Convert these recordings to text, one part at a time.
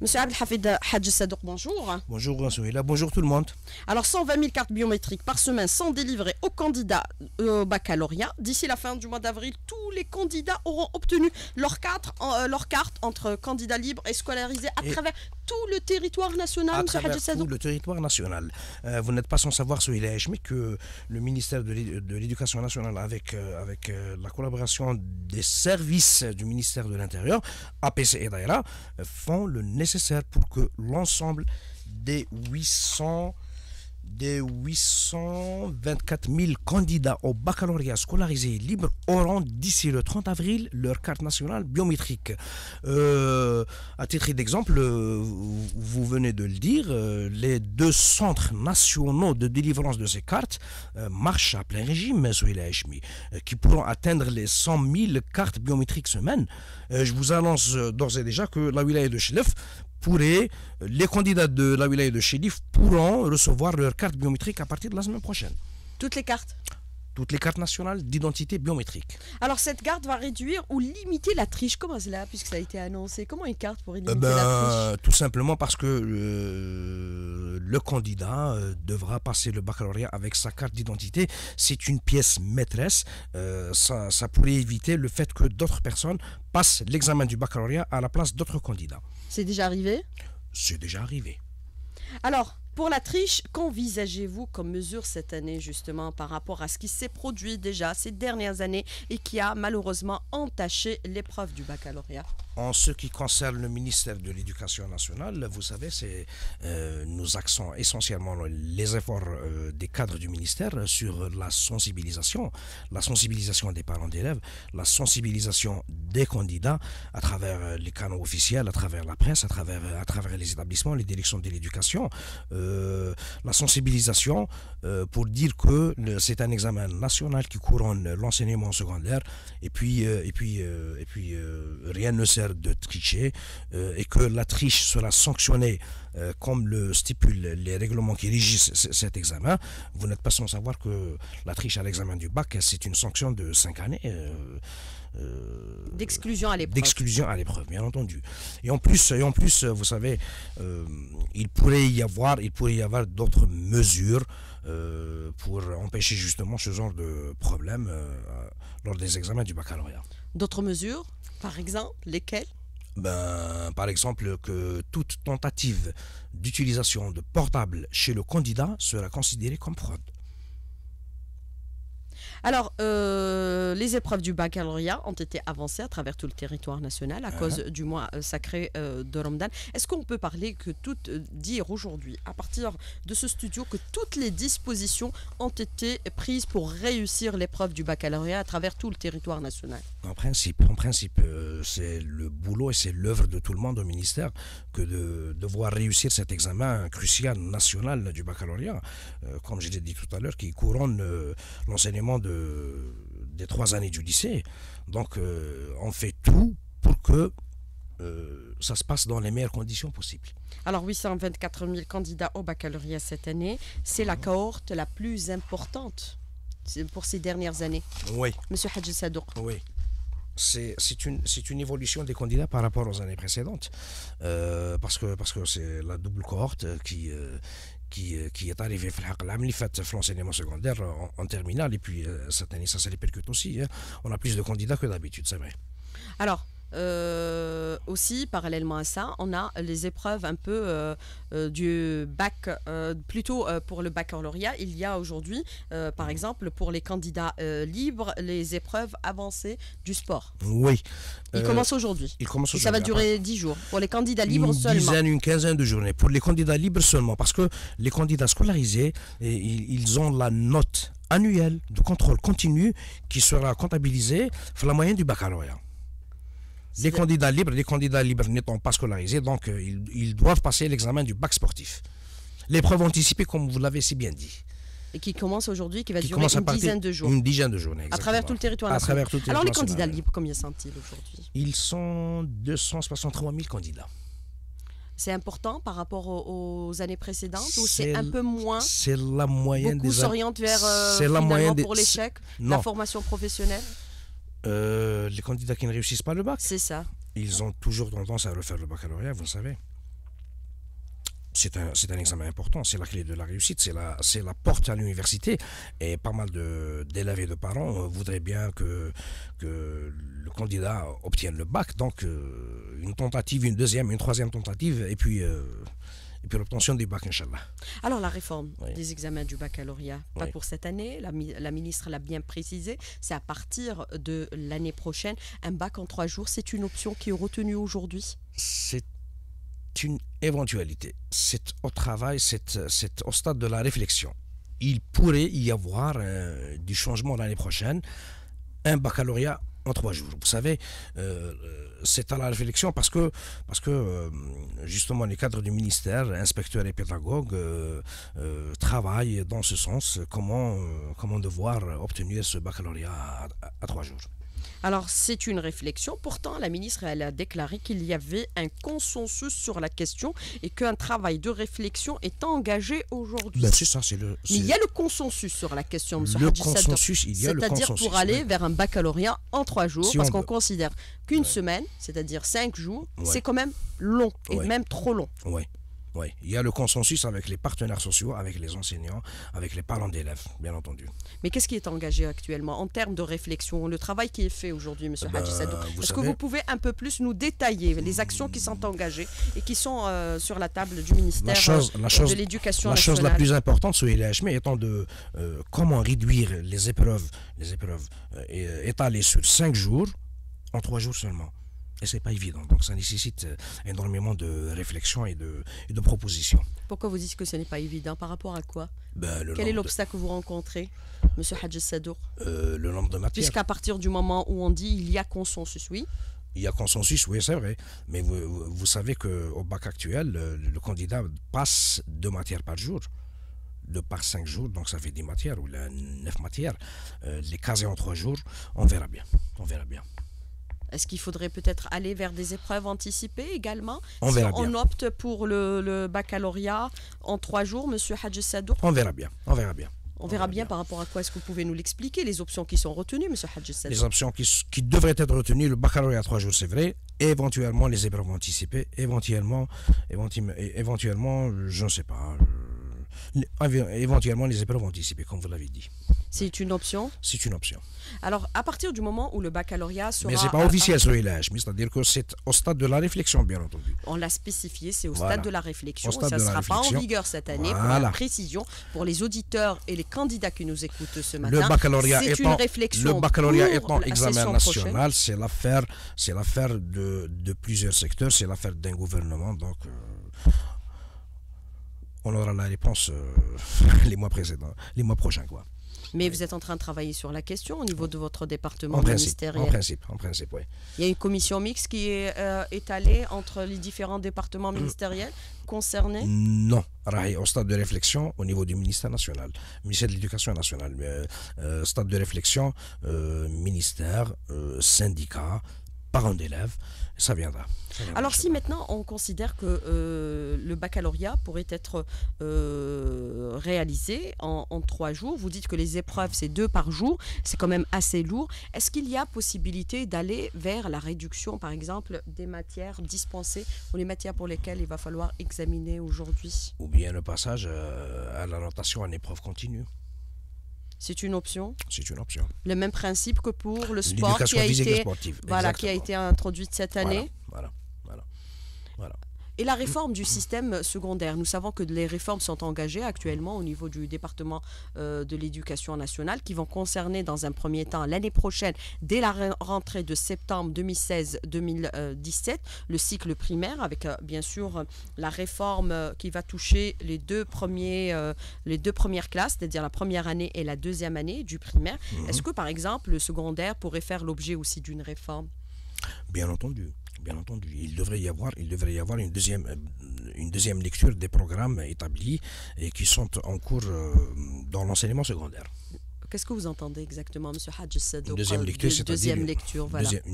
Monsieur Abdel Hafid Hadj bonjour. Bonjour, Bonjour tout le monde. Alors, 120 000 cartes biométriques par semaine sont délivrées aux candidats euh, au baccalauréat. D'ici la fin du mois d'avril, tous les candidats auront obtenu leur euh, carte, entre candidats libres et scolarisés à travers tout le territoire national, à travers tout le territoire national. Euh, vous n'êtes pas sans savoir, Souhila Hachmi, que le ministère de l'Éducation nationale, avec, avec la collaboration des services du ministère de l'Intérieur, APC et là, font le nécessaire pour que l'ensemble des 800 des 824 000 candidats au baccalauréat scolarisé libre auront d'ici le 30 avril leur carte nationale biométrique. Euh, à titre d'exemple, euh, vous venez de le dire, euh, les deux centres nationaux de délivrance de ces cartes marchent à plein régime, hein, qui pourront atteindre les 100 000 cartes biométriques semaine. je vous annonce d'ores et déjà que la wilaya de Chelef pourraient, euh, les candidats de la wilaya de Chélif pourront recevoir leur carte biométrique à partir de la semaine prochaine. Toutes les cartes toutes les cartes nationales d'identité biométrique. Alors cette carte va réduire ou limiter la triche. Comment cela, puisque ça a été annoncé Comment une carte pourrait eh limiter la ben, triche Tout simplement parce que euh, le candidat euh, devra passer le baccalauréat avec sa carte d'identité. C'est une pièce maîtresse. Euh, ça, ça pourrait éviter le fait que d'autres personnes passent l'examen du baccalauréat à la place d'autres candidats. C'est déjà arrivé C'est déjà arrivé. Alors, pour la triche, qu'envisagez-vous comme mesure cette année justement par rapport à ce qui s'est produit déjà ces dernières années et qui a malheureusement entaché l'épreuve du baccalauréat en ce qui concerne le ministère de l'Éducation nationale, vous savez, c'est euh, nous essentiellement les efforts euh, des cadres du ministère sur la sensibilisation, la sensibilisation des parents d'élèves, la sensibilisation des candidats à travers euh, les canaux officiels, à travers la presse, à travers, à travers les établissements, les directions de l'éducation, la sensibilisation pour dire que c'est un examen national qui couronne l'enseignement secondaire et puis, et puis, et puis rien ne sert de tricher euh, et que la triche sera sanctionnée euh, comme le stipulent les règlements qui régissent cet examen, vous n'êtes pas sans savoir que la triche à l'examen du bac, c'est une sanction de cinq années. Euh, d'exclusion à l'épreuve. D'exclusion à l'épreuve, bien entendu. Et en plus, et en plus vous savez, il pourrait y avoir, il pourrait y avoir d'autres mesures pour empêcher justement ce genre de problème lors des examens du baccalauréat. D'autres mesures, par exemple, lesquelles ben, par exemple, que toute tentative d'utilisation de portable chez le candidat sera considérée comme fraude. Alors, euh, les épreuves du baccalauréat ont été avancées à travers tout le territoire national à ah. cause du mois euh, sacré euh, de Ramadan. Est-ce qu'on peut parler que tout dire aujourd'hui, à partir de ce studio, que toutes les dispositions ont été prises pour réussir l'épreuve du baccalauréat à travers tout le territoire national En principe, en principe, c'est le boulot et c'est l'œuvre de tout le monde au ministère que de voir réussir cet examen crucial national du baccalauréat, comme je dit tout à l'heure, qui couronne l'enseignement de des trois années du lycée. Donc, euh, on fait tout pour que euh, ça se passe dans les meilleures conditions possibles. Alors 824 000 candidats au baccalauréat cette année, c'est la mhm. cohorte la plus importante pour ces dernières années. Oui. Monsieur Hadji Oui. C'est une, une, évolution des candidats par rapport aux années précédentes, euh, parce que c'est parce que la double cohorte qui, euh, qui, est arrivé l'année fait euh, l'enseignement secondaire en, terminale et puis euh, cette année ça se répercute aussi. Hein. On a plus de candidats que d'habitude, c'est vrai. Alors, euh, aussi, parallèlement à ça, on a les épreuves un peu euh, euh, du bac, plutôt pour le baccalauréat. Il y a aujourd'hui, par exemple, pour les candidats libres, les épreuves avancées du sport. Oui. Il commence aujourd'hui. Ça va durer 10 jours. Pour les candidats libres une Dizaine, une quinzaine de journées. Pour les candidats libres seulement. Parce que les candidats scolarisés, ils ont la note annuelle de contrôle continu qui sera comptabilisée sur la moyenne du baccalauréat. Les candidats libres, les candidats libres n'étant pas scolarisés, donc euh, ils, doivent passer l'examen du bac sportif. L'épreuve anticipée, comme vous l'avez si bien dit. Et qui commence aujourd'hui, qui va durer une dizaine de jours. Une dizaine de journées. À travers tout le territoire À travers tout le Alors les candidats libres, combien sont-ils aujourd'hui Ils sont 263 000 candidats. C'est important par rapport aux, années précédentes ou c'est un peu moins C'est la moyenne des s'orientent vers euh, la moyenne pour l'échec, la formation professionnelle euh, les candidats qui ne réussissent pas le bac. C'est ça. Ils ont toujours tendance à refaire le baccalauréat, vous le savez. C'est un, examen important, c'est la clé de la réussite, c'est la, la porte à l'université. Et pas mal d'élèves et de parents euh, voudraient bien que, que le candidat obtienne le bac. Donc, euh, une tentative, une deuxième, une troisième tentative, et puis et l'obtention du bac, Alors la réforme des examens du baccalauréat, pas pour cette année, la, ministre l'a bien précisé, c'est à partir de l'année prochaine. Un bac en trois jours, c'est une option qui est retenue aujourd'hui C'est une éventualité. C'est au travail, c'est au stade de la réflexion. Il pourrait y avoir euh, du changement l'année prochaine. Un baccalauréat trois jours. Vous savez, euh, euh, c'est à la réflexion parce que, parce que euh, justement, les cadres du ministère, inspecteurs et pédagogues, travaillent dans ce sens, comment, comment devoir obtenir ce baccalauréat à trois jours. Alors c'est une réflexion. Pourtant, la ministre a déclaré qu'il y avait un consensus sur la question et qu'un travail de réflexion est engagé aujourd'hui. Ben, Mais il y a le consensus sur la question, Le consensus, C'est-à-dire pour aller vers un baccalauréat en trois jours, parce qu'on considère qu'une semaine, c'est-à-dire cinq jours, c'est quand même long et même trop long. Oui, il y a le consensus avec les partenaires sociaux, avec les enseignants, avec les parents d'élèves, bien entendu. Mais qu'est-ce qui est engagé actuellement en termes de réflexion, le travail qui est fait aujourd'hui, M. Eh Hadjissadou ben, Est-ce que vous pouvez un peu plus nous détailler les actions qui sont engagées et qui sont euh, sur la table du ministère euh, de l'Éducation La chose la plus importante sur l'HM étant de euh, comment réduire les épreuves, les épreuves étalées sur cinq jours en trois jours seulement. Et c'est pas évident. Donc ça nécessite euh, énormément de réflexion et de, propositions. Pourquoi vous dites que ce n'est pas évident Par rapport à quoi ben, Quel est l'obstacle que vous rencontrez, M. Hadj Sadour euh, Le nombre de matières. Puisqu'à partir du moment où on dit il y a consensus, oui il y a consensus, oui, c'est vrai. Mais vous, vous savez qu'au bac actuel, euh, le, candidat passe deux matières par jour. Deux par cinq jours, donc ça fait dix matières ou neuf matières. les caser en trois jours, on verra bien. On verra bien. Est-ce qu'il faudrait peut-être aller vers des épreuves anticipées également On si on opte pour le, baccalauréat en trois jours, Monsieur Hadj On verra bien, on verra bien. On, verra, bien, par rapport à quoi est-ce que vous pouvez nous l'expliquer, les options qui sont retenues, Monsieur Hadj Les options qui, devraient être retenues, le baccalauréat en trois jours, c'est vrai, éventuellement les épreuves anticipées, éventuellement, éventuellement, éventuellement je ne sais pas éventuellement, les épreuves anticipées, comme vous l'avez dit. C'est une option C'est une option. Alors, à partir du moment où le baccalauréat sera... Mais ce n'est pas officiel, ce village. mais c'est-à-dire que c'est au stade de la réflexion, bien entendu. On l'a spécifié, c'est au stade de la réflexion. ça ne sera pas en vigueur cette année, pour la précision, pour les auditeurs et les candidats qui nous écoutent ce matin. Le baccalauréat est une réflexion Le baccalauréat étant examen national, c'est l'affaire de, de plusieurs secteurs, c'est l'affaire d'un gouvernement, donc... Euh, on aura la réponse euh, les mois précédents, les mois prochains, quoi. Mais vous êtes en train de travailler sur la question au niveau de votre département en principe, ministériel. En principe, en principe, oui. Il y a une commission mixte qui est euh, étalée entre les différents départements ministériels concernés Non, au stade de réflexion au niveau du ministère national, ministère de l'Éducation nationale, mais euh, stade de réflexion, ministère, syndicat, par un élève. Ça viendra. Alors si maintenant on considère que euh, le baccalauréat pourrait être euh, réalisé en, trois jours, vous dites que les épreuves c'est deux par jour, c'est quand même assez lourd. Est-ce qu'il y a possibilité d'aller vers la réduction par exemple des matières dispensées ou les matières pour lesquelles il va falloir examiner aujourd'hui Ou bien le passage euh, à la notation en épreuve continue c'est une option. C'est une option. Le même principe que pour le sport qui a été, voilà, qui a été introduite cette année. Voilà, voilà, voilà. Et la mm. réforme du système secondaire. Nous savons que les réformes sont engagées actuellement au niveau du département euh, de l'éducation nationale qui vont concerner dans un premier temps l'année prochaine, dès la rentrée de septembre 2016-2017, euh, le cycle primaire avec euh, bien sûr la réforme qui va toucher les deux, premiers, les deux premières classes, c'est-à-dire la première année et la deuxième année du primaire. Mm-hmm. Est-ce que par exemple le secondaire pourrait faire l'objet aussi d'une réforme Bien entendu bien entendu. Il devrait y avoir, il devrait y avoir une deuxième, euh, une deuxième lecture des programmes établis et qui sont en cours euh, dans l'enseignement secondaire. Qu'est-ce que vous entendez exactement, Monsieur Hadj Une deuxième lecture, c'est-à-dire une,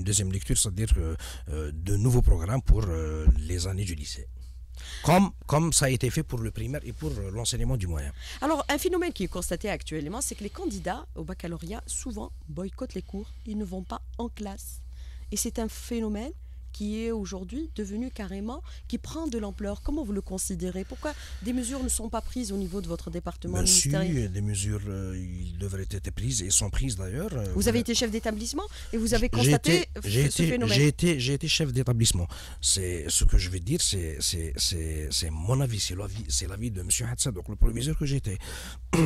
deuxième euh, lecture, c'est-à-dire de nouveaux programmes pour les années du lycée. Comme, comme ça a été fait pour le primaire et pour l'enseignement du moyen. Alors, un phénomène qui est constaté actuellement, c'est que les candidats au baccalauréat souvent boycottent les cours, ils ne vont pas en classe. Et c'est un phénomène qui est aujourd'hui devenu carrément, qui prend de l'ampleur. Comment vous le considérez Pourquoi des mesures ne sont pas prises au niveau de votre département Bien sûr, des mesures euh, devraient être prises et sont prises d'ailleurs. Euh, vous avez été chef d'établissement et vous avez constaté ce phénomène. J'ai été, j'ai été chef d'établissement. C'est ce que je vais dire, c'est, c'est, c'est, mon avis, c'est l'avis, c'est l'avis de M. Hatsa, donc le proviseur que j'étais.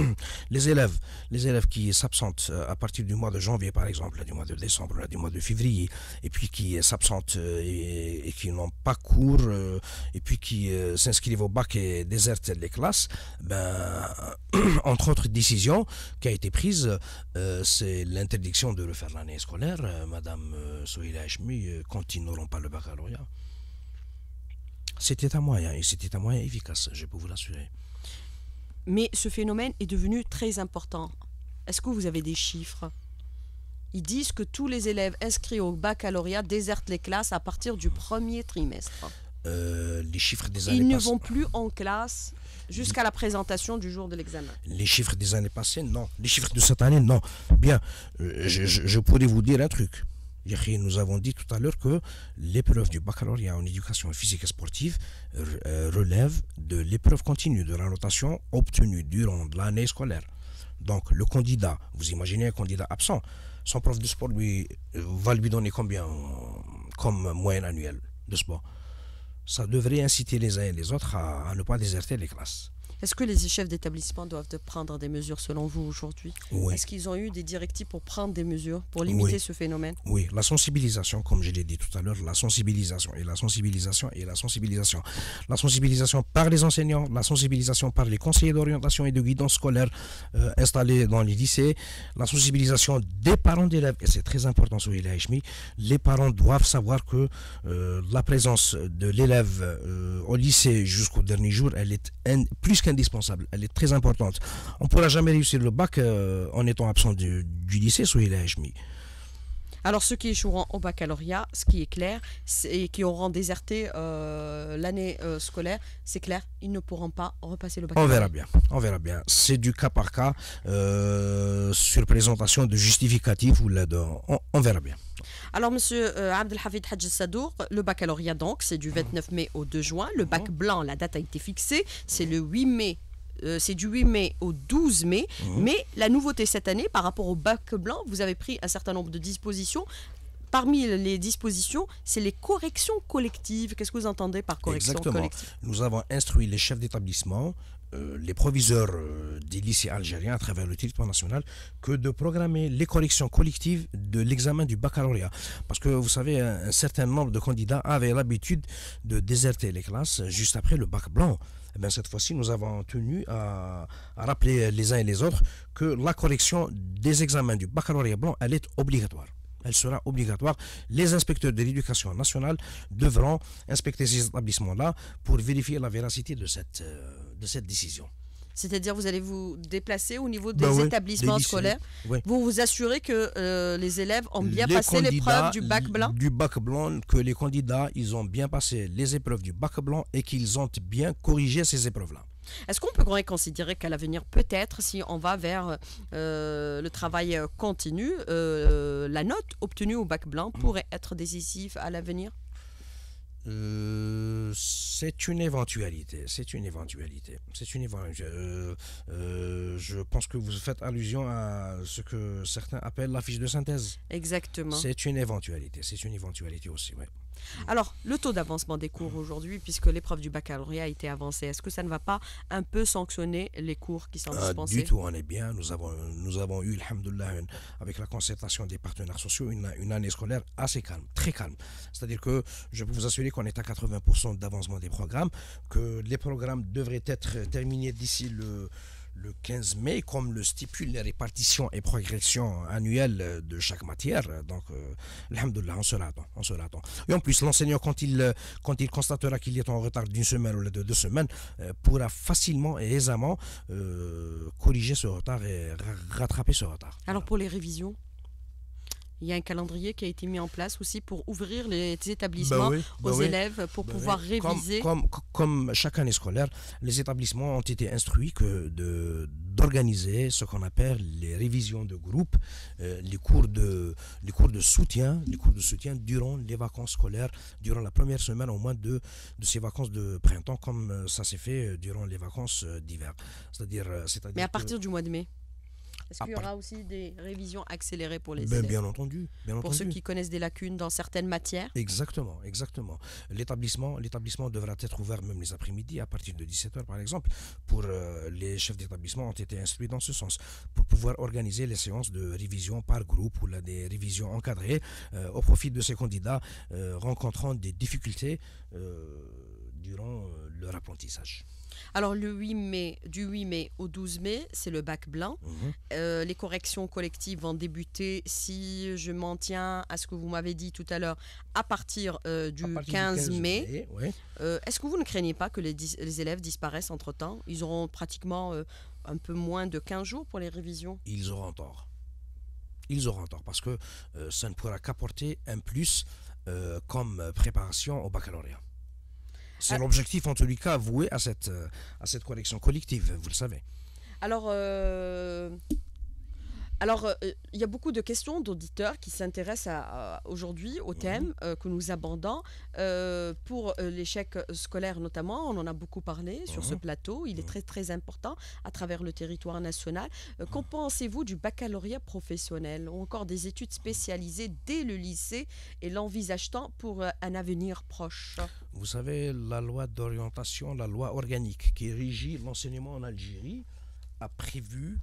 les élèves, les élèves qui s'absentent euh, à partir du mois de janvier par exemple, du mois de décembre, du mois de février, et puis qui s'absentent euh, et, qui n'ont pas cours euh, et puis qui euh, s'inscrivent au bac et désertent les classes, ben, entre autres décisions qui a été prise, c'est l'interdiction de refaire l'année scolaire. Madame quand ils continueront pas le baccalauréat. C'était un moyen, et c'était un moyen efficace, je peux vous l'assurer. Mais ce phénomène est devenu très important. Est-ce que vous avez des chiffres ils disent que tous les élèves inscrits au baccalauréat désertent les classes à partir du premier trimestre. Euh, les chiffres des années Ils ne vont plus en classe jusqu'à la présentation du jour de l'examen. Les chiffres des années passées, non. Les chiffres de cette année, non. Bien, euh, je, pourrais vous dire un truc. Nous avons dit tout à l'heure que l'épreuve du baccalauréat en éducation physique et sportive euh, relève de l'épreuve continue de la notation obtenue durant l'année scolaire. Donc le candidat, vous imaginez un candidat absent, son prof de sport lui euh, va lui donner combien euh, comme moyenne annuelle de sport. Ça devrait inciter les uns et les autres à ne pas déserter les classes. Est-ce que les chefs d'établissement doivent prendre des mesures selon vous aujourd'hui Est-ce qu'ils ont eu des directives pour prendre des mesures, pour limiter ce phénomène Oui, la sensibilisation, comme je l'ai dit tout à l'heure, la sensibilisation et la sensibilisation et la sensibilisation. La sensibilisation par les enseignants, la sensibilisation par les conseillers d'orientation et de guidance scolaire euh, installés dans les lycées, la sensibilisation des parents d'élèves, et c'est très important sur HMI, les parents doivent savoir que euh, la présence de l'élève euh, au lycée jusqu'au dernier jour, elle est plus indispensable, elle est très importante. On ne pourra jamais réussir le bac euh, en étant absent du, du lycée, il la HMI. Alors ceux qui échoueront au baccalauréat, ce qui est clair, et qui auront déserté euh, l'année euh, scolaire, c'est clair, ils ne pourront pas repasser le baccalauréat. On verra bien, on verra bien. C'est du cas par cas, sur présentation de justificatifs ou là on verra bien. Alors, monsieur euh, Abdelhafid Hadj le baccalauréat, donc, c'est du 29 mai au 2 juin. Le bac mhm. blanc, la date a été fixée, c'est le 8 mai euh, c'est du 8 mai au 12 mai. Mhm. Mais la nouveauté cette année, par rapport au bac blanc, vous avez pris un certain nombre de dispositions. Parmi les dispositions, c'est les corrections collectives. Qu'est-ce que vous entendez par correction Exactement. Nous avons instruit les chefs d'établissement euh, les proviseurs euh, des lycées algériens à travers le territoire national que de programmer les corrections collectives de l'examen du baccalauréat. Parce que vous savez, un, certain nombre de candidats avaient l'habitude de déserter les classes juste après le bac blanc. Et eh bien, cette fois-ci, nous avons tenu à, rappeler les uns et les autres que la correction des examens du baccalauréat blanc, elle est obligatoire. Elle sera obligatoire. Les inspecteurs de l'éducation nationale devront inspecter ces établissements-là pour vérifier la véracité de cette... Euh, de cette décision. C'est-à-dire vous allez vous déplacer au niveau bah des établissements scolaires. Vous vous assurez que euh, les élèves ont bien passé l'épreuve du bac blanc Du bac blanc, que les candidats, ils ont bien passé les épreuves du bac blanc et qu'ils ont bien corrigé ces épreuves-là. Est-ce qu'on peut considérer qu'à l'avenir, peut-être, si on va vers euh, le travail euh, continu, la note obtenue au bac blanc mm. pourrait être décisive à l'avenir euh, c'est une éventualité. C'est une éventualité. C'est une éventualité. Euh, euh, je pense que vous faites allusion à ce que certains appellent la fiche de synthèse. Exactement. C'est une éventualité. C'est une éventualité aussi, oui. Mmh. Alors, le taux d'avancement des cours mmh. aujourd'hui, puisque l'épreuve du baccalauréat a été avancée, est-ce que ça ne va pas un peu sanctionner les cours qui sont ah, dispensés Du tout, on est bien. Nous avons, nous avons eu, alhamdoulilah, avec la concertation des partenaires sociaux, une année scolaire assez calme, très calme. C'est-à-dire que je peux vous assurer qu'on est à 80% d'avancement des programmes, que les programmes devraient être terminés d'ici le le 15 mai, comme le stipule les répartitions et progression annuelle de chaque matière. Donc, euh, on se l'attend. on Et en plus, l'enseignant, quand il, quand il constatera qu'il est en retard d'une semaine ou de deux semaines, euh, pourra facilement et aisément euh, corriger ce retard et rattraper ce retard. Alors, pour les révisions il y a un calendrier qui a été mis en place aussi pour ouvrir les bah établissements bah aux élèves pour bah pouvoir réviser. Comme, chaque année scolaire, les établissements ont été instruits que de, d'organiser ce qu'on appelle les révisions de groupe, euh, les, cours de, les cours de soutien, les cours de soutien durant les vacances scolaires, durant la première semaine au moins de, de ces vacances de printemps, comme euh, ça s'est fait euh, durant les vacances d'hiver. C'est-à-dire, cest à Mais à partir du mois de mai est-ce ah, qu'il y aura aussi des révisions accélérées pour les ben, Bien entendu. pour ceux qui connaissent des lacunes dans certaines matières Exactement, exactement. L'établissement, l'établissement devra être ouvert même les après-midi, à partir de 17h par exemple, pour euh, les chefs d'établissement ont été instruits dans ce sens, pour pouvoir organiser les séances de révision par groupe ou là, des révisions encadrées euh, au profit de ces candidats euh, rencontrant des difficultés durant leur apprentissage. Alors, le 8 mai, du 8 mai au 12 mai, c'est le bac blanc. Mhm. Euh, les corrections collectives vont débuter, si je m'en tiens à ce que vous m'avez dit tout à l'heure, à partir, euh, du, 15 mai. Euh, est-ce que vous ne craignez pas que les, les élèves disparaissent entre-temps Ils auront pratiquement un peu moins de 15 jours pour les révisions. Ils auront tort. Ils auront tort parce que ça ne pourra qu'apporter un plus comme préparation au baccalauréat. C'est l'objectif, en tous cas, avoué à cette, euh, à cette collection collective, vous le savez. Alors, euh, alors, euh, il y a beaucoup de questions d'auditeurs qui s'intéressent aujourd'hui au mhm. thème euh, que nous abordons. Euh, pour l'échec scolaire notamment, on en a beaucoup parlé sur ce mhm. plateau. Il est mhm. très très important à travers le territoire national. Qu'en pensez-vous du baccalauréat professionnel ou encore des études spécialisées dès le lycée et l'envisage-t-on pour un avenir proche Vous savez, la loi d'orientation, la loi organique qui régit l'enseignement en Algérie a prévu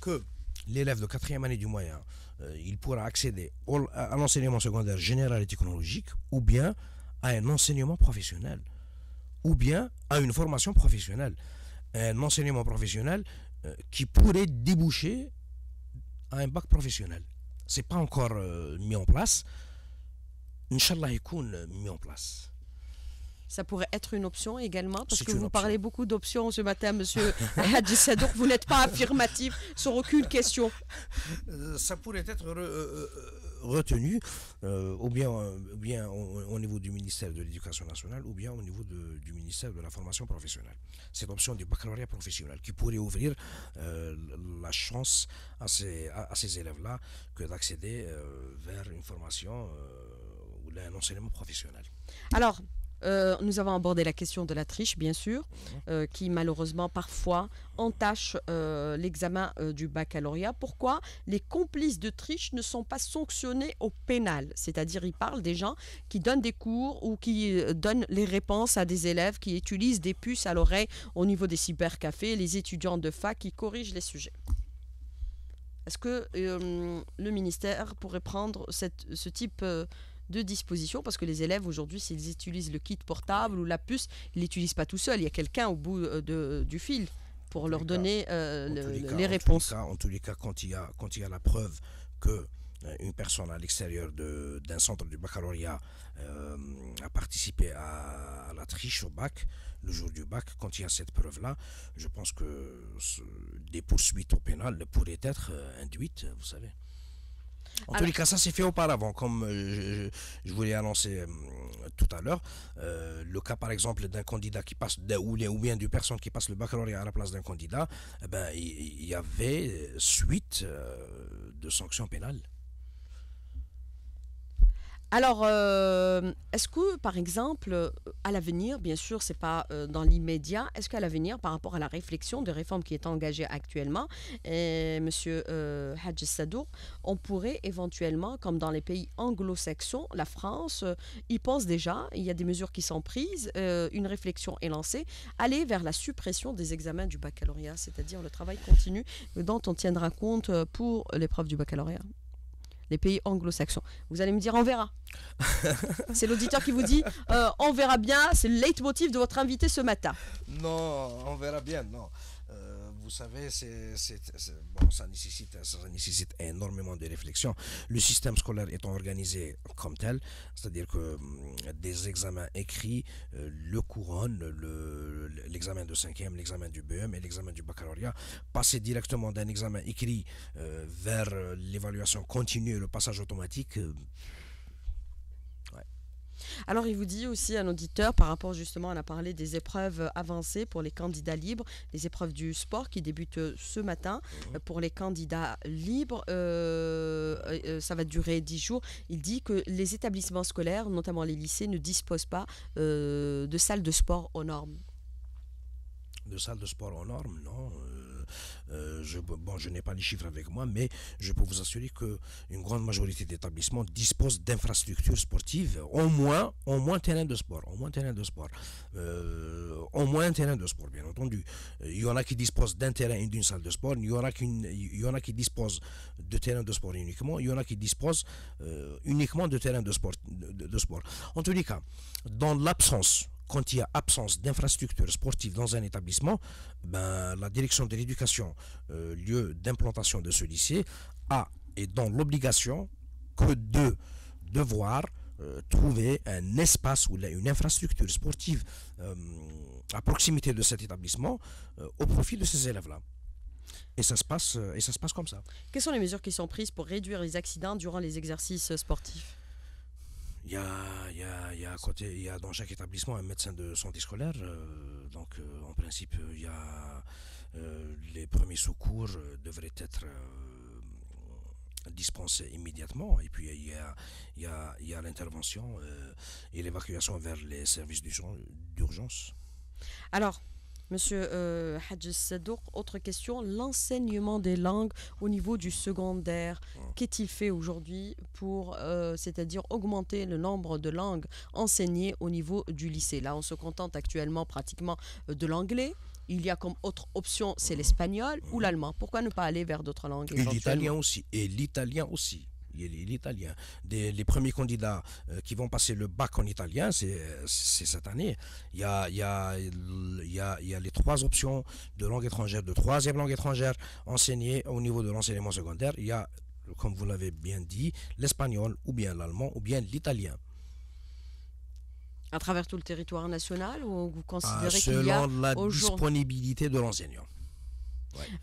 que l'élève de quatrième année du moyen, euh, il pourra accéder à l'enseignement secondaire général et technologique, ou bien à un enseignement professionnel, ou bien à une formation professionnelle. Un enseignement professionnel euh, qui pourrait déboucher à un bac professionnel. C'est pas encore euh, mis en place. Inch'Allah, il mis en place ça pourrait être une option également, parce que vous parlez beaucoup d'options ce matin, monsieur Hadji Sadour. Vous n'êtes pas affirmatif sur aucune question. Euh, ça pourrait être euh, euh, retenu, ou bien, bien au, niveau du ministère de l'Éducation nationale, ou bien au niveau du ministère de la formation professionnelle. Cette option du baccalauréat professionnel qui pourrait ouvrir la chance à ces, à, ces élèves-là que d'accéder vers une formation ou un enseignement professionnel. Alors, euh, nous avons abordé la question de la triche, bien sûr, mhm. euh, qui malheureusement parfois entache euh, l'examen du baccalauréat. Pourquoi les complices de triche ne sont pas sanctionnés au pénal C'est-à-dire, il parlent des gens qui donnent des cours ou qui donnent les réponses à des élèves qui utilisent des puces à l'oreille au niveau des cybercafés, les étudiants de fac qui corrigent les sujets. Est-ce que le ministère pourrait prendre cette, ce type de disposition parce que les élèves aujourd'hui, s'ils utilisent le kit portable ou la puce, ils l'utilisent pas tout seul, Il y a quelqu'un au bout euh, de, du fil pour leur donner les, réponses. en tous les cas, quand il y a, quand il a la preuve que euh, une personne à l'extérieur d'un centre du baccalauréat euh, a participé à, la triche au bac, le jour du bac, quand il y a cette preuve-là, je pense que des poursuites au pénal pourraient être induites, vous savez. En tous les cas, ça s'est fait auparavant, comme euh, je, je, voulais annoncer euh, tout à l'heure. Euh, le cas, par exemple, d'un candidat qui passe, ou, bien d'une personne qui passe le baccalauréat à la place d'un candidat, eh ben, il y, avait suite de sanctions pénales. Alors, euh, est-ce que, par exemple, euh, à l'avenir, bien sûr, ce c'est pas euh, dans l'immédiat, est-ce qu'à l'avenir, par rapport à la réflexion de réforme qui est engagée actuellement, M. Monsieur Hadj on pourrait éventuellement, comme dans les pays anglo-saxons, la France y pense déjà, il y a des mesures qui sont prises, une réflexion est lancée, aller vers la suppression des examens du baccalauréat, c'est-à-dire le travail continu dont on tiendra compte pour l'épreuve du baccalauréat les pays anglo-saxons. Vous allez me dire on verra. c'est l'auditeur qui vous dit euh, on verra bien, c'est le leitmotiv de votre invité ce matin. Non, on verra bien, non vous savez, ça, nécessite, énormément de réflexion. Le système scolaire étant organisé comme tel, c'est-à-dire que hum, des examens écrits, euh, le couronne, l'examen de 5e, l'examen du BEM et l'examen du baccalauréat, passer directement d'un examen écrit euh, vers euh, l'évaluation continue et le passage automatique, alors il vous dit aussi un auditeur par rapport justement, on a parlé des épreuves avancées pour les candidats libres, les épreuves du sport qui débutent euh, ce matin mhm. euh, pour les candidats libres. Euh, ça va durer 10 jours. Il dit que les établissements scolaires, notamment les lycées, ne disposent pas de salles de sport aux normes. De salles de sport aux normes, non euh, je, bon, je n'ai pas les chiffres avec moi, mais je peux vous assurer qu'une grande majorité d'établissements disposent d'infrastructures sportives, au moins, au moins terrain de sport, au moins terrain de sport, euh, au moins terrain de sport, bien entendu. Euh, il y en a qui disposent d'un terrain et d'une salle de sport, il y, en a qui, y en a qui disposent de terrain de sport uniquement, il y en a qui disposent uniquement de terrain de sport, de, de sport. En tous les cas, dans l'absence quand il y a absence d'infrastructure sportive dans un établissement, ben, la direction de l'éducation, euh, lieu d'implantation de ce lycée, a et dans l'obligation que de devoir euh, trouver un espace ou une infrastructure sportive euh, à proximité de cet établissement au profit de ces élèves-là. Et ça, se passe, et ça se passe comme ça. Quelles sont les mesures qui sont prises pour réduire les accidents durant les exercices sportifs il y a, y, a, y, a côté, y a dans chaque établissement un médecin de santé scolaire. Euh, donc, euh, en principe, euh, il y a les premiers secours devraient être dispensés immédiatement. Et puis, il y a, y a, y a l'intervention et l'évacuation vers les services d'urgence. Alors, Monsieur euh, Sadouk, autre question, l'enseignement des langues au niveau du secondaire, qu'est-il fait aujourd'hui pour, euh, c'est-à-dire augmenter le nombre de langues enseignées au niveau du lycée Là, on se contente actuellement pratiquement euh, de l'anglais. Il y a comme autre option, c'est mhm. l'espagnol ou mhm. l'allemand. Pourquoi ne pas aller vers d'autres langues L'italien aussi, et l'italien aussi l'italien. Les premiers candidats euh, qui vont passer le bac en italien, c'est euh, cette année. Il y, a, les trois options de langue étrangère, de troisième langue étrangère enseignée au niveau de l'enseignement secondaire. Il y a, comme vous l'avez bien dit, l'espagnol ou bien l'allemand ou bien l'italien. À travers tout le territoire national ou vous considérez ah, qu'il y a Selon la disponibilité de l'enseignant.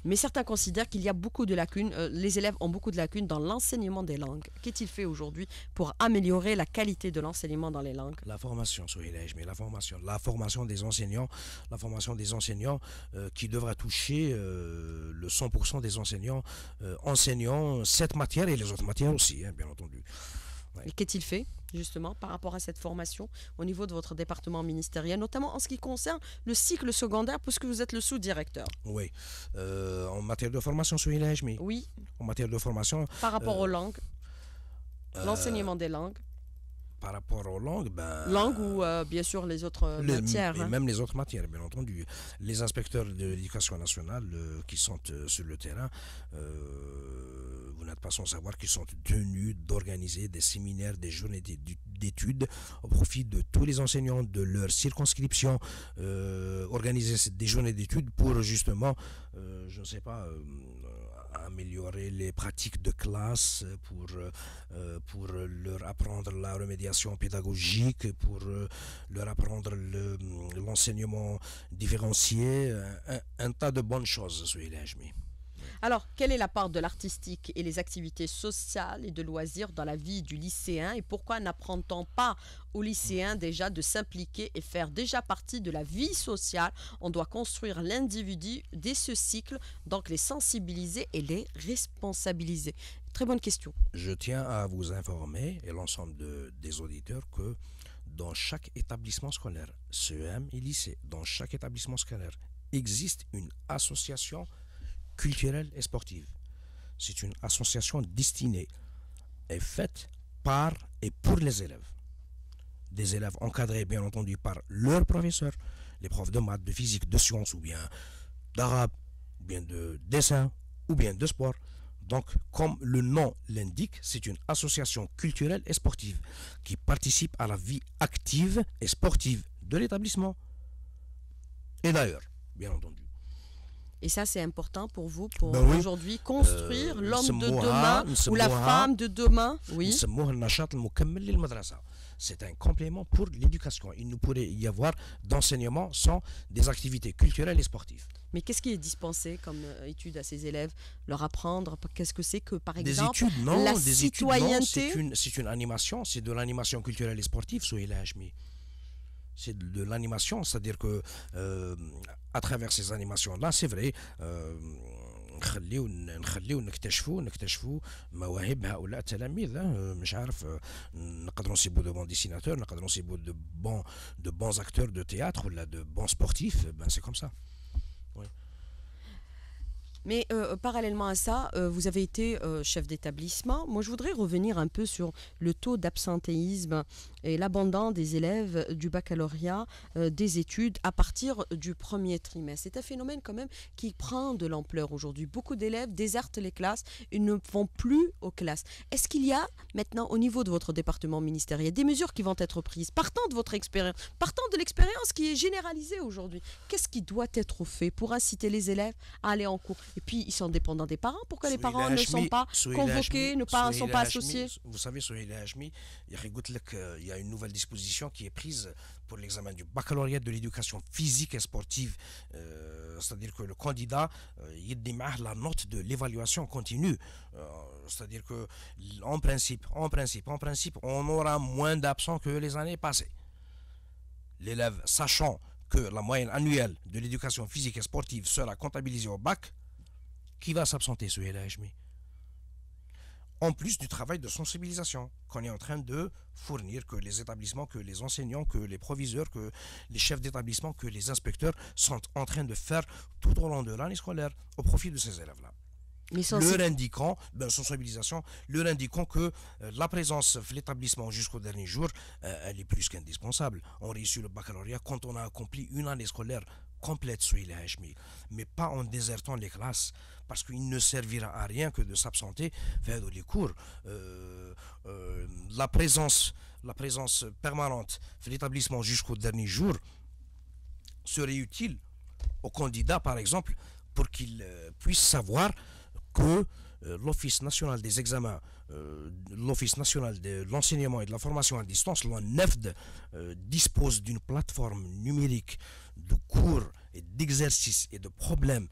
Mais certains considèrent qu'il y a beaucoup de lacunes, euh, les élèves ont beaucoup de lacunes dans l'enseignement des langues. Qu'est-il fait aujourd'hui pour améliorer la qualité de l'enseignement dans les langues La formation, Souhilèj, mais la formation, la formation des enseignants, la formation des enseignants euh, qui devra toucher euh, le 100% des enseignants, enseignant cette matière et les autres matières aussi, hein, bien entendu. Et Qu'est-il fait justement par rapport à cette formation au niveau de votre département ministériel, notamment en ce qui concerne le cycle secondaire, puisque vous êtes le sous-directeur. Oui. Euh, en matière de formation, sur mais Oui. En matière de formation. Par rapport euh, aux langues, euh, l'enseignement des langues par rapport aux langues, ben, langue ou euh, bien sûr les autres euh, matières. Hein. même les autres matières, bien entendu. Les inspecteurs de l'éducation nationale euh, qui sont sur le terrain, vous n'êtes pas sans savoir qu'ils sont tenus d'organiser des séminaires, des journées d'études au profit de tous les enseignants de leur circonscription, organiser des journées d'études pour justement, je ne sais pas, améliorer les pratiques de classe, euh, euh, euh, pour, leur apprendre la remédiation pédagogique, pour leur apprendre l'enseignement différencié, un, tas de bonnes choses, sur alors, quelle est la part de l'artistique et les activités sociales et de loisirs dans la vie du lycéen et pourquoi n'apprend-on pas aux lycéens déjà de s'impliquer et faire déjà partie de la vie sociale On doit construire l'individu dès ce cycle, donc les sensibiliser et les responsabiliser. Très bonne question. Je tiens à vous informer et l'ensemble des auditeurs que dans chaque établissement scolaire, CEM et lycée, dans chaque établissement scolaire, existe une association culturelle et sportive. C'est une association destinée et faite par et pour les élèves. Des élèves encadrés, bien entendu, par leurs professeurs, les profs de maths, de physique, de sciences, ou bien d'arabe, ou bien de dessin, ou bien de sport. Donc, comme le nom l'indique, c'est une association culturelle et sportive qui participe à la vie active et sportive de l'établissement. Et d'ailleurs, bien entendu. Et ça, c'est important pour vous, pour ben aujourd'hui construire euh, l'homme de demain ou la femme de demain. Oui. C'est un complément pour l'éducation. Il ne pourrait y avoir d'enseignement sans des activités culturelles et sportives. Mais qu'est-ce qui est dispensé comme euh, étude à ces élèves Leur apprendre qu'est-ce que c'est que, par exemple, des études, non, la des citoyenneté C'est une, animation, c'est de l'animation culturelle et sportive, Souhaila Hajmi c'est de l'animation, c'est-à-dire que euh, à travers ces animations-là, c'est vrai, nous نكتشفوا نكتشفوا مواهب هؤلاء التلاميذ مش عارف نقدروا نصيبوا de bons dessinateurs, نقدروا نصيبوا de bons de bons acteurs de théâtre ou de bons sportifs, ben c'est comme ça. Oui. Mais euh, euh, parallèlement à ça, euh, vous avez été chef d'établissement. Moi, je voudrais revenir un peu sur le taux d'absentéisme et l'abandon des élèves du baccalauréat, des études à partir du premier trimestre. C'est un phénomène quand même qui prend de l'ampleur aujourd'hui. Beaucoup d'élèves désertent les classes, ils ne vont plus aux classes. Est-ce qu'il y a maintenant au niveau de votre département ministériel des mesures qui vont être prises partant de votre expérience, partant de l'expérience qui est généralisée aujourd'hui Qu'est-ce qui doit être fait pour inciter les élèves à aller en cours et puis, ils sont dépendants des parents. Pourquoi les parents ne sont pas convoqués, ne sont pas associés Vous savez, sur il y a une nouvelle disposition qui est prise pour l'examen du baccalauréat de l'éducation physique et sportive. Euh, c'est-à-dire que le candidat, euh, il démarre la note de l'évaluation continue. Euh, c'est-à-dire que, en principe, en principe, en principe, on aura moins d'absents que les années passées. L'élève, sachant que la moyenne annuelle de l'éducation physique et sportive sera comptabilisée au bac, qui va s'absenter ce LHMI en plus du travail de sensibilisation qu'on est en train de fournir, que les établissements, que les enseignants, que les proviseurs, que les chefs d'établissement, que les inspecteurs sont en train de faire tout au long de l'année scolaire au profit de ces élèves-là. Leur indiquant, ben, sensibilisation, leur indiquant que euh, la présence de l'établissement jusqu'au dernier jour, euh, elle est plus qu'indispensable. On réussit le baccalauréat quand on a accompli une année scolaire complète celui mais pas en désertant les classes, parce qu'il ne servira à rien que de s'absenter vers les cours. Euh, euh, la, présence, la présence permanente de l'établissement jusqu'au dernier jour serait utile aux candidats, par exemple, pour qu'il euh, puissent savoir que euh, l'Office national des examens, euh, l'Office national de l'enseignement et de la formation à distance, l'ONEFD, euh, dispose d'une plateforme numérique de cours et d'exercices et de problèmes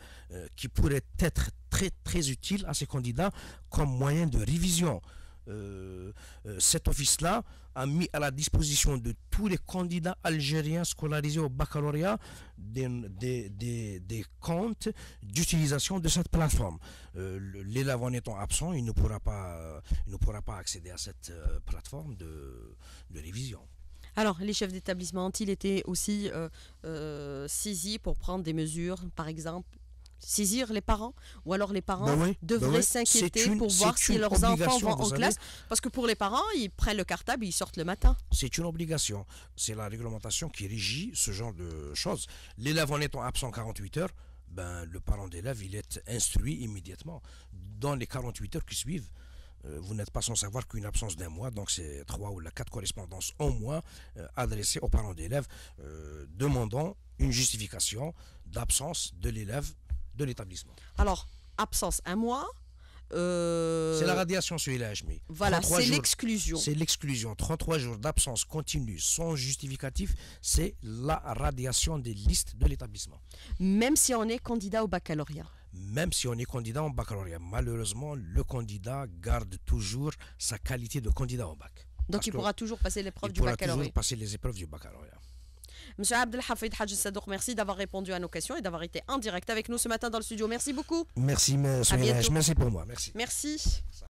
qui pourrait être très très utile à ces candidats comme moyen de révision euh, euh, cet office-là a mis à la disposition de tous les candidats algériens scolarisés au baccalauréat des, des, des, des comptes d'utilisation de cette plateforme. Euh, L'élève en étant absent, il ne pourra pas, il ne pourra pas accéder à cette euh, plateforme de, de révision. Alors, les chefs d'établissement ont-ils été aussi saisis pour prendre des mesures, par exemple saisir les parents ou alors les parents bah bah devraient s'inquiéter pour voir si leurs enfants vont en classe parce que pour les parents ils prennent le cartable et ils sortent le matin c'est une obligation c'est la réglementation qui régit ce genre de choses l'élève en étant absent 48 heures ben, le parent d'élève il est instruit immédiatement dans les 48 heures qui suivent euh, vous n'êtes pas sans savoir qu'une absence d'un mois, donc c'est trois ou quatre correspondances au moins euh, adressées aux parents d'élèves euh, demandant une justification d'absence de l'élève de l'établissement. Alors, absence un mois. Euh, c'est la radiation sur mais Voilà, c'est l'exclusion. C'est l'exclusion. 33 jours d'absence continue sans justificatif, c'est la radiation des listes de l'établissement. Même si on est candidat au baccalauréat même si on est candidat au baccalauréat. Malheureusement, le candidat garde toujours sa qualité de candidat au bac. Donc il pourra toujours passer l'épreuve du baccalauréat. Il pourra toujours passer les épreuves du baccalauréat. Monsieur Abdelhafid Hajj Sadouk, merci d'avoir répondu à nos questions et d'avoir été en direct avec nous ce matin dans le studio. Merci beaucoup. Merci, merci pour moi. Merci. Merci.